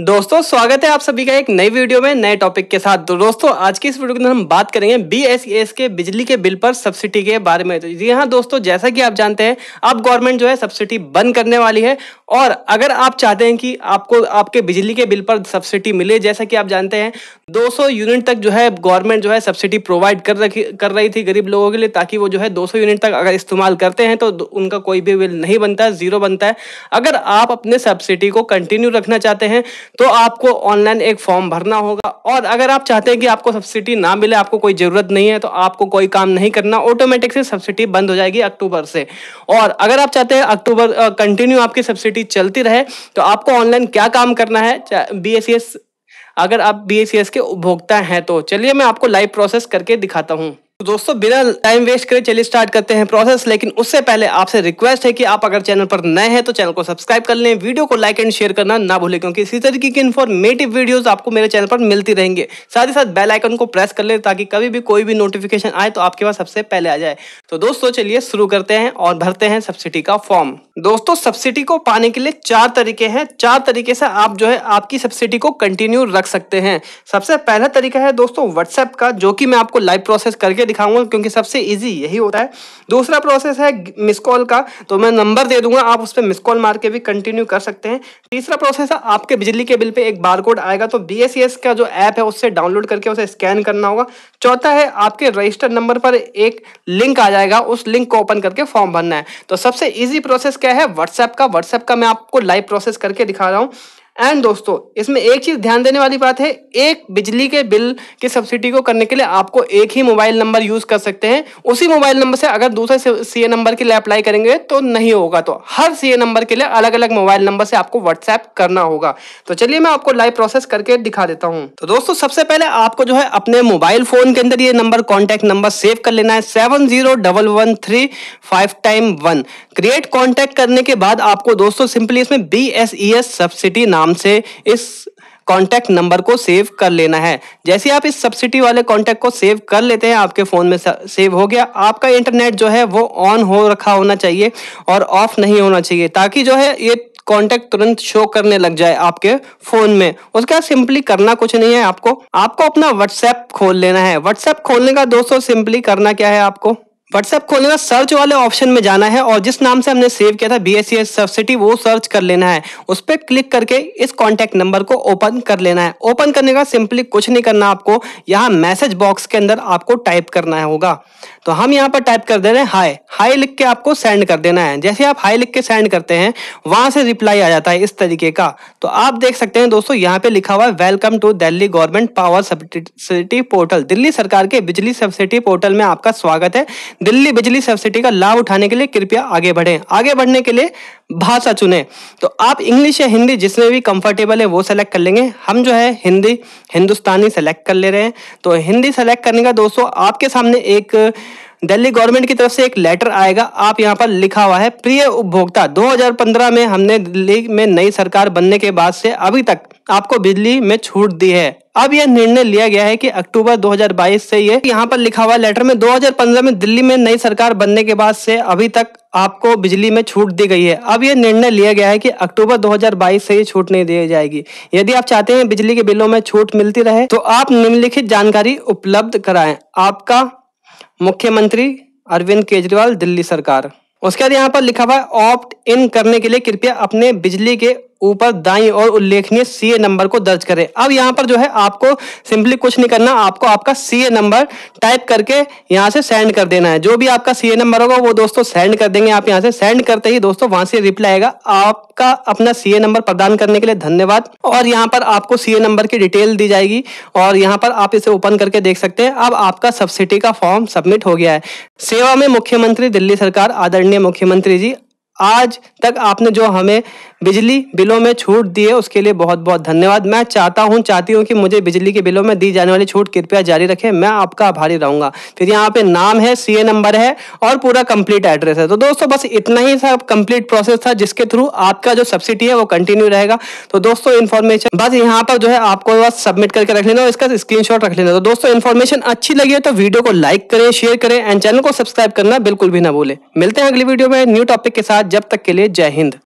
दोस्तों स्वागत है आप सभी का एक नई वीडियो में नए टॉपिक के साथ तो दोस्तों आज की इस वीडियो के अंदर हम बात करेंगे एस e के बिजली के बिल पर सब्सिडी के बारे में तो यहाँ दोस्तों जैसा कि आप जानते हैं अब गवर्नमेंट जो है सब्सिडी बंद करने वाली है और अगर आप चाहते हैं कि आपको आपके बिजली के बिल पर सब्सिडी मिले जैसा कि आप जानते हैं 200 यूनिट तक जो है गवर्नमेंट जो है सब्सिडी प्रोवाइड कर रखी कर रही थी गरीब लोगों के लिए ताकि वो जो है 200 यूनिट तक अगर इस्तेमाल करते हैं तो उनका कोई भी बिल नहीं बनता है ज़ीरो बनता है अगर आप अपने सब्सिडी को कंटिन्यू रखना चाहते हैं तो आपको ऑनलाइन एक फॉर्म भरना होगा और अगर आप चाहते हैं कि आपको सब्सिडी ना मिले आपको कोई ज़रूरत नहीं है तो आपको कोई काम नहीं करना ऑटोमेटिक से सब्सिडी बंद हो जाएगी अक्टूबर से और अगर आप चाहते हैं अक्टूबर कंटिन्यू आपकी सब्सिडी पॉसिबिलिटी चलती रहे तो आपको ऑनलाइन क्या काम करना है बी अगर आप बी के उपभोक्ता हैं तो चलिए मैं आपको लाइव प्रोसेस करके दिखाता हूँ तो दोस्तों बिना टाइम वेस्ट करे चलिए स्टार्ट करते हैं प्रोसेस लेकिन उससे पहले आपसे रिक्वेस्ट है कि आप अगर चैनल पर नए हैं तो चैनल को सब्सक्राइब कर लें वीडियो को लाइक एंड शेयर करना ना भूलें क्योंकि इसी तरीके की इन्फॉर्मेटिव वीडियोस आपको मेरे चैनल पर मिलती रहेंगे साथ ही साथ बेल आइकन को प्रेस कर लें ताकि कभी भी कोई भी नोटिफिकेशन आए तो आपके पास सबसे पहले आ जाए तो दोस्तों चलिए शुरू करते हैं और भरते हैं सब्सिडी का फॉर्म दोस्तों सब्सिडी को पाने के लिए चार तरीके हैं चार तरीके से आप जो है आपकी सब्सिडी को कंटिन्यू रख सकते हैं सबसे पहला तरीका है दोस्तों व्हाट्सएप का जो कि मैं आपको लाइव प्रोसेस करके दिखाऊंगा क्योंकि सबसे ईजी यही होता है दूसरा प्रोसेस है मिस कॉल का तो मैं नंबर दे दूंगा आप उस पर मिस कॉल मार के भी कंटिन्यू कर सकते हैं तीसरा प्रोसेस है आपके बिजली के बिल पे एक बारकोड आएगा तो बी e का जो ऐप है उससे डाउनलोड करके उसे स्कैन करना होगा चौथा है आपके रजिस्टर नंबर पर एक लिंक आ जाएगा उस लिंक को ओपन करके फॉर्म भरना है तो सबसे ईजी प्रोसेस क्या है व्हाट्सएप का व्हाट्सएप का मैं आपको लाइव प्रोसेस करके दिखा रहा हूँ एंड दोस्तों इसमें एक चीज़ ध्यान देने वाली बात है एक बिजली के बिल की सब्सिडी को करने के लिए आपको एक ही मोबाइल नंबर यूज़ कर सकते हैं उसी मोबाइल नंबर से अगर दूसरे सी नंबर के लिए अप्लाई करेंगे तो नहीं होगा तो हर सी नंबर के लिए अलग अलग मोबाइल नंबर से आपको व्हाट्सएप करना होगा तो चलिए मैं आपको लाइव प्रोसेस करके दिखा देता हूँ तो दोस्तों सबसे पहले आपको जो है अपने मोबाइल फ़ोन के अंदर ये नंबर कॉन्टैक्ट नंबर सेव कर लेना है seven zero double one three five time one create contact करने के बाद आपको दोस्तों सिंपली इसमें B S E S subsidy नाम नाम से इस कॉन्टैक्ट नंबर को सेव कर लेना है जैसे आप इस सब्सिडी वाले कॉन्टैक्ट को सेव कर लेते हैं आपके फ़ोन में सेव हो गया आपका इंटरनेट जो है वो ऑन हो रखा होना चाहिए और ऑफ नहीं होना चाहिए ताकि जो है ये कॉन्टैक्ट तुरंत शो करने लग जाए आपके फोन में उसके बाद सिंपली करना कुछ नहीं है आपको आपको अपना व्हाट्सएप खोल लेना है व्हाट्सएप खोलने का दोस्तों सिंपली करना क्या है आपको व्हाट्सएप खोलने का सर्च वाले ऑप्शन में जाना है और जिस नाम से हमने सेव किया था B S C S subsidy वो सर्च कर लेना है उस पर क्लिक करके इस कॉन्टैक्ट नंबर को ओपन कर लेना है ओपन करने का सिंपली कुछ नहीं करना आपको यहाँ मैसेज बॉक्स के अंदर आपको टाइप करना होगा तो हम यहाँ पर टाइप कर दे रहे हैं हाई हाई लिख के आपको सेंड कर देना है जैसे आप हाई लिख के सेंड करते हैं वहाँ से रिप्लाई आ जाता है इस तरीके का तो आप देख सकते हैं दोस्तों यहाँ पे लिखा हुआ है welcome to Delhi government power subsidy portal Delhi सरकार के बिजली सब्सिडी पोर्टल में आपका स्वागत है दिल्ली बिजली सब्सिडी का लाभ उठाने के लिए कृपया आगे बढ़ें आगे बढ़ने के लिए भाषा चुनें तो आप इंग्लिश या हिंदी जिसमें भी कंफर्टेबल है वो सेलेक्ट कर लेंगे हम जो है हिंदी हिंदुस्तानी सेलेक्ट कर ले रहे हैं तो हिंदी सेलेक्ट करने का दोस्तों आपके सामने एक दिल्ली गवर्नमेंट की तरफ से एक लेटर आएगा आप यहाँ पर लिखा हुआ है प्रिय उपभोक्ता 2015 में हमने दिल्ली में नई सरकार बनने के बाद से अभी तक आपको बिजली में छूट दी है अब यह निर्णय लिया गया है कि अक्टूबर 2022 से ये यहाँ पर लिखा हुआ लेटर में 2015 में दिल्ली में नई सरकार बनने के बाद से अभी तक आपको बिजली में छूट दी गई है अब यह निर्णय लिया गया है कि अक्टूबर 2022 से ये छूट नहीं दी जाएगी यदि आप चाहते हैं बिजली के बिलों में छूट मिलती रहे तो आप निम्नलिखित जानकारी उपलब्ध कराए आपका मुख्यमंत्री अरविंद केजरीवाल दिल्ली सरकार उसके बाद यहाँ पर लिखा हुआ है ऑप्ट इन करने के लिए कृपया अपने बिजली के ऊपर दाई और उल्लेखनीय सी ए नंबर को दर्ज करें अब यहाँ पर जो है आपको सिंपली कुछ नहीं करना आपको आपका सी ए नंबर टाइप करके यहाँ से सेंड कर देना है जो भी आपका सी ए नंबर होगा वो दोस्तों सेंड कर देंगे आप यहाँ से सेंड करते ही दोस्तों वहां से रिप्लाई आएगा आपका अपना सी ए नंबर प्रदान करने के लिए धन्यवाद और यहाँ पर आपको सी ए नंबर की डिटेल दी जाएगी और यहाँ पर आप इसे ओपन करके देख सकते हैं अब आपका सब्सिडी का फॉर्म सबमिट हो गया है सेवा में मुख्यमंत्री दिल्ली सरकार आदरणीय मुख्यमंत्री जी आज तक आपने जो हमें बिजली बिलों में छूट दी है उसके लिए बहुत बहुत धन्यवाद मैं चाहता हूं चाहती हूं कि मुझे बिजली के बिलों में दी जाने वाली छूट कृपया जारी रखें मैं आपका आभारी रहूंगा फिर यहाँ पे नाम है सीए नंबर है और पूरा कंप्लीट एड्रेस है तो दोस्तों बस इतना ही सब कंप्लीट प्रोसेस था जिसके थ्रू आपका जो सब्सिडी है वो कंटिन्यू रहेगा तो दोस्तों इन्फॉर्मेशन बस यहाँ पर जो है आपको बस सबमिट करके रख लेना और इसका स्क्रीन रख लेना तो दोस्तों इन्फॉर्मेशन अच्छी लगी है तो वीडियो को लाइक करें शेयर करें एंड चैनल को सब्सक्राइब करना बिल्कुल भी ना भूलें मिलते हैं अगली वीडियो में न्यू टॉपिक के साथ जब तक के लिए जय हिंद